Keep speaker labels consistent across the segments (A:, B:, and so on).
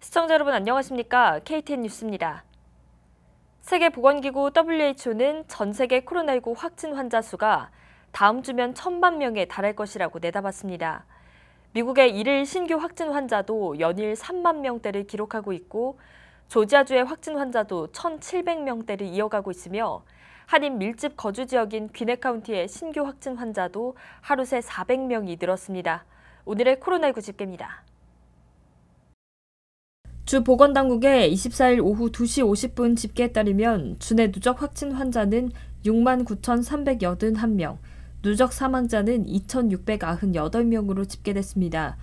A: 시청자 여러분 안녕하십니까? KTN 뉴스입니다. 세계보건기구 WHO는 전 세계 코로나19 확진 환자 수가 다음 주면 천만 명에 달할 것이라고 내다봤습니다. 미국의 1일 신규 확진 환자도 연일 3만 명대를 기록하고 있고 조지아주의 확진 환자도 1,700명대를 이어가고 있으며 한인 밀집 거주 지역인 귀내 카운티의 신규 확진 환자도 하루 새 400명이 늘었습니다. 오늘의 코로나19 집계입니다. 주 보건당국의 24일 오후 2시 50분 집계에 따르면 주내 누적 확진 환자는 6 9,381명, 누적 사망자는 2,698명으로 집계됐습니다.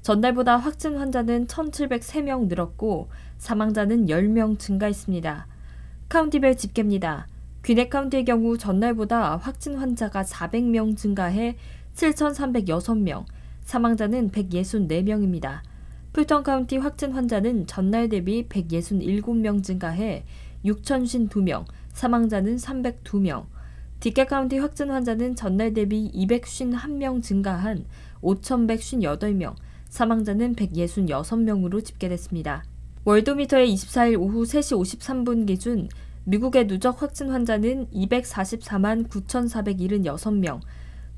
A: 전날보다 확진 환자는 1,703명 늘었고 사망자는 10명 증가했습니다. 카운티별 집계입니다. 귀내 카운티의 경우 전날보다 확진 환자가 400명 증가해 7,306명, 사망자는 164명입니다. 풀턴 카운티 확진 환자는 전날 대비 167명 증가해 6,052명, 사망자는 302명, 디케 카운티 확진 환자는 전날 대비 251명 증가한 5,158명, 사망자는 166명으로 집계됐습니다. 월도미터의 24일 오후 3시 53분 기준 미국의 누적 확진 환자는 244만 9,476명,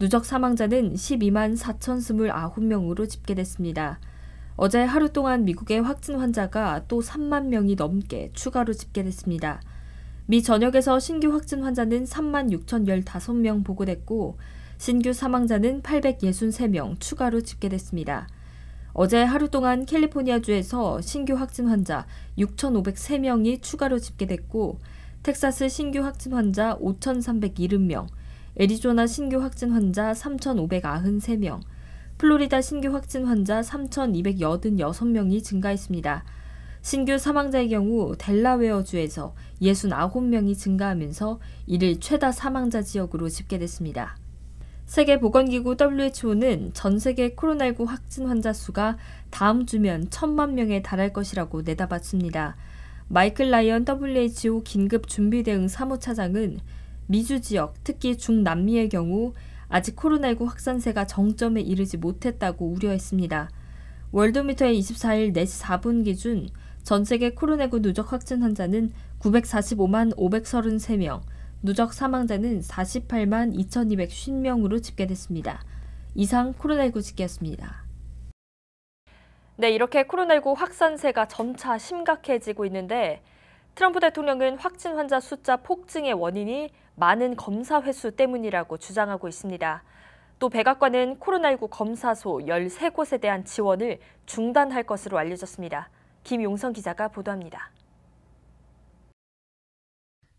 A: 누적 사망자는 12만 4,029명으로 집계됐습니다. 어제 하루 동안 미국의 확진 환자가 또 3만 명이 넘게 추가로 집계됐습니다. 미 전역에서 신규 확진 환자는 3만 6,015명 보고됐고 신규 사망자는 863명 추가로 집계됐습니다. 어제 하루 동안 캘리포니아주에서 신규 확진 환자 6,503명이 추가로 집계됐고 텍사스 신규 확진 환자 5,370명, 애리조나 신규 확진 환자 3,593명, 플로리다 신규 확진 환자 3,286명이 증가했습니다. 신규 사망자의 경우 델라웨어주에서 69명이 증가하면서 이를 최다 사망자 지역으로 집계됐습니다. 세계보건기구 WHO는 전 세계 코로나19 확진 환자 수가 다음 주면 천만 명에 달할 것이라고 내다봤습니다. 마이클 라이언 WHO 긴급준비대응 사무차장은 미주 지역, 특히 중남미의 경우 아직 코로나19 확산세가 정점에 이르지 못했다고 우려했습니다. 월드미터의 24일 4시 4분 기준 전 세계 코로나19 누적 확진 환자는 945만 533명, 누적 사망자는 48만 2,250명으로 집계됐습니다. 이상 코로나19 집계였습니다. 네, 이렇게 코로나19 확산세가 점차 심각해지고 있는데 트럼프 대통령은 확진 환자 숫자 폭증의 원인이 많은 검사 횟수 때문이라고 주장하고 있습니다. 또 백악관은 코로나19 검사소 13곳에 대한 지원을 중단할 것으로 알려졌습니다. 김용성 기자가 보도합니다.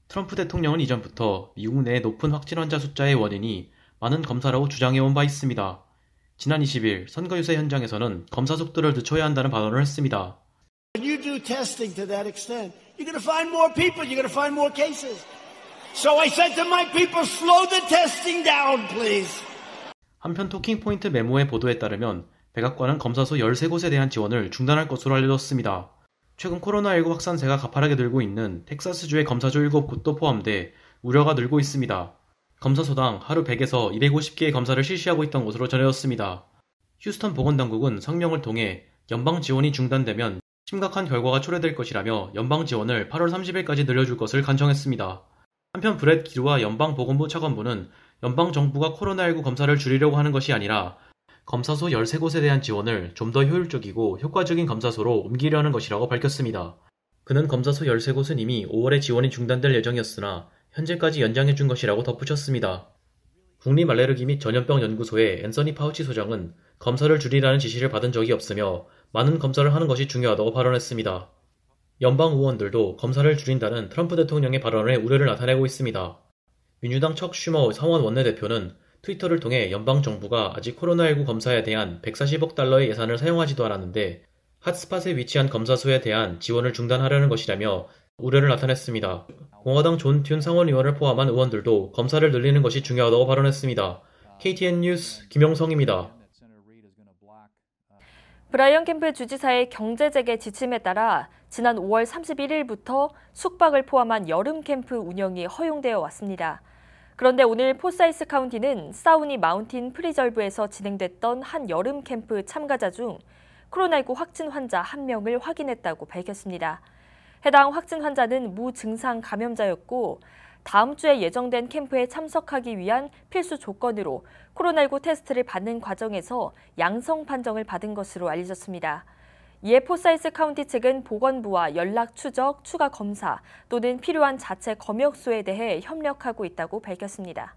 B: 트럼프 대통령은 이전부터 미국 내 높은 확진 환자 숫자의 원인이 많은 검사라고 주장해온 바 있습니다. 지난 20일 선거 유세 현장에서는 검사 속도를 늦춰야 한다는 발언을 했습니다.
A: So I said to my people, slow the testing down, please. 한편
B: 토킹포인트 메모의 보도에 따르면 백악관은 검사소 13곳에 대한 지원을 중단할 것으로 알려졌습니다. 최근 코로나19 확산세가 가파르게 늘고 있는 텍사스주의 검사소 7곳도 포함돼 우려가 늘고 있습니다. 검사소당 하루 100에서 250개의 검사를 실시하고 있던 것으로 전해졌습니다. 휴스턴 보건당국은 성명을 통해 연방 지원이 중단되면 심각한 결과가 초래될 것이라며 연방 지원을 8월 30일까지 늘려줄 것을 간청했습니다. 한편 브렛 기루와 연방보건부 차관부는 연방정부가 코로나19 검사를 줄이려고 하는 것이 아니라 검사소 13곳에 대한 지원을 좀 더 효율적이고 효과적인 검사소로 옮기려는 것이라고 밝혔습니다. 그는 검사소 13곳은 이미 5월에 지원이 중단될 예정이었으나 현재까지 연장해준 것이라고 덧붙였습니다. 국립 알레르기 및 전염병 연구소의 앤서니 파우치 소장은 검사를 줄이라는 지시를 받은 적이 없으며 많은 검사를 하는 것이 중요하다고 발언했습니다. 연방 의원들도 검사를 줄인다는 트럼프 대통령의 발언에 우려를 나타내고 있습니다. 민주당 척 슈머 상원 원내대표는 트위터를 통해 연방 정부가 아직 코로나19 검사에 대한 140억 달러의 예산을 사용하지도 않았는데 핫스팟에 위치한 검사소에 대한 지원을 중단하려는 것이라며 우려를 나타냈습니다. 공화당 존 튠 상원의원을 포함한 의원들도 검사를 늘리는 것이 중요하다고 발언했습니다. KTN 뉴스 김영성입니다.
A: 브라이언 캠프 주지사의 경제재개 지침에 따라 지난 5월 31일부터 숙박을 포함한 여름 캠프 운영이 허용되어 왔습니다. 그런데 오늘 포사이스 카운티는 사우니 마운틴 프리절브에서 진행됐던 한 여름 캠프 참가자 중 코로나19 확진 환자 1명을 확인했다고 밝혔습니다. 해당 확진 환자는 무증상 감염자였고 다음 주에 예정된 캠프에 참석하기 위한 필수 조건으로 코로나19 테스트를 받는 과정에서 양성 판정을 받은 것으로 알려졌습니다. 이에 포사이스 카운티 측은 보건부와 연락 추적, 추가 검사 또는 필요한 자체 검역소에 대해 협력하고 있다고 밝혔습니다.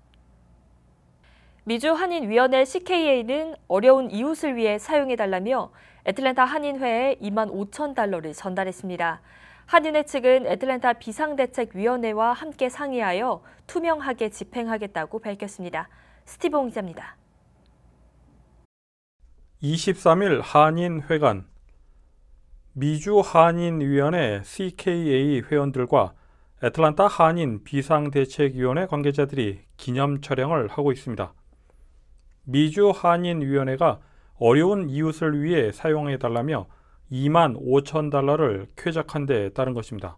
A: 미주 한인위원회 CKA는 어려운 이웃을 위해 사용해달라며 애틀랜타 한인회에 2만 5천 달러를 전달했습니다. 한인회 측은 애틀랜타 비상대책위원회와 함께 상의하여 투명하게 집행하겠다고 밝혔습니다. 스티브 기자입니다.
C: 23일 한인회관 미주 한인위원회 CKA 회원들과 애틀란타 한인 비상대책위원회 관계자들이 기념 촬영을 하고 있습니다. 미주 한인위원회가 어려운 이웃을 위해 사용해달라며 2만 5천 달러를 쾌적한 데 따른 것입니다.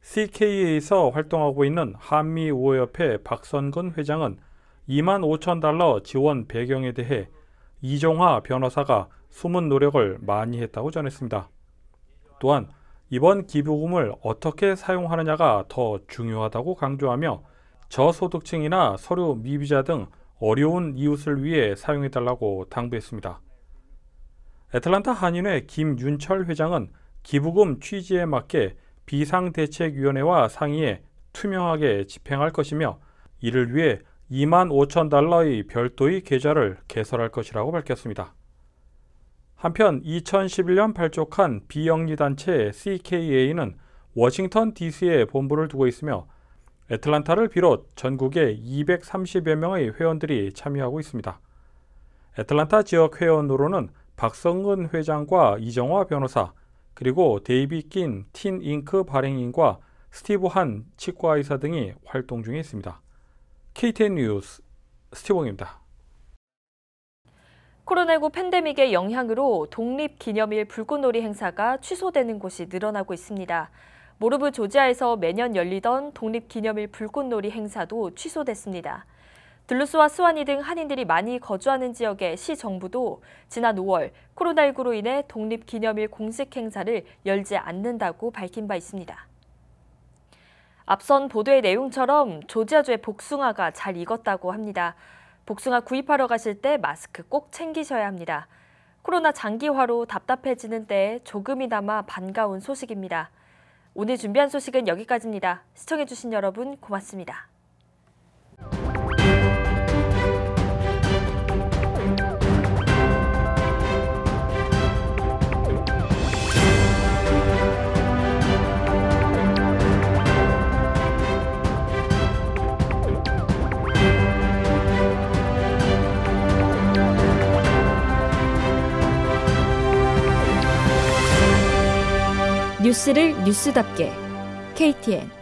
C: CK에서 a 활동하고 있는 한미우호협회 박선근 회장은 2만 5천 달러 지원 배경에 대해 이종화 변호사가 숨은 노력을 많이 했다고 전했습니다. 또한 이번 기부금을 어떻게 사용하느냐가 더 중요하다고 강조하며 저소득층이나 서류 미비자 등 어려운 이웃을 위해 사용해달라고 당부했습니다. 애틀란타 한인회 김윤철 회장은 기부금 취지에 맞게 비상대책위원회와 상의해 투명하게 집행할 것이며 이를 위해 2만 5천 달러의 별도의 계좌를 개설할 것이라고 밝혔습니다. 한편 2011년 발족한 비영리단체 CKA는 워싱턴 DC에 본부를 두고 있으며 애틀란타를 비롯 전국에 230여 명의 회원들이 참여하고 있습니다. 애틀란타 지역 회원으로는 박성근 회장과 이정화 변호사 그리고 데이비 낀 틴잉크 발행인과 스티브 한 치과의사 등이 활동 중에 있습니다. KTN 뉴스 스티봉입니다.
A: 코로나19 팬데믹의 영향으로 독립기념일 불꽃놀이 행사가 취소되는 곳이 늘어나고 있습니다. 모르브 조지아에서 매년 열리던 독립기념일 불꽃놀이 행사도 취소됐습니다. 들루스와 스완이 등 한인들이 많이 거주하는 지역의 시 정부도 지난 5월 코로나19로 인해 독립기념일 공식 행사를 열지 않는다고 밝힌 바 있습니다. 앞선 보도의 내용처럼 조지아주의 복숭아가 잘 익었다고 합니다. 복숭아 구입하러 가실 때 마스크 꼭 챙기셔야 합니다. 코로나 장기화로 답답해지는 때에 조금이나마 반가운 소식입니다. 오늘 준비한 소식은 여기까지입니다. 시청해주신 여러분 고맙습니다. 뉴스를 뉴스답게 KTN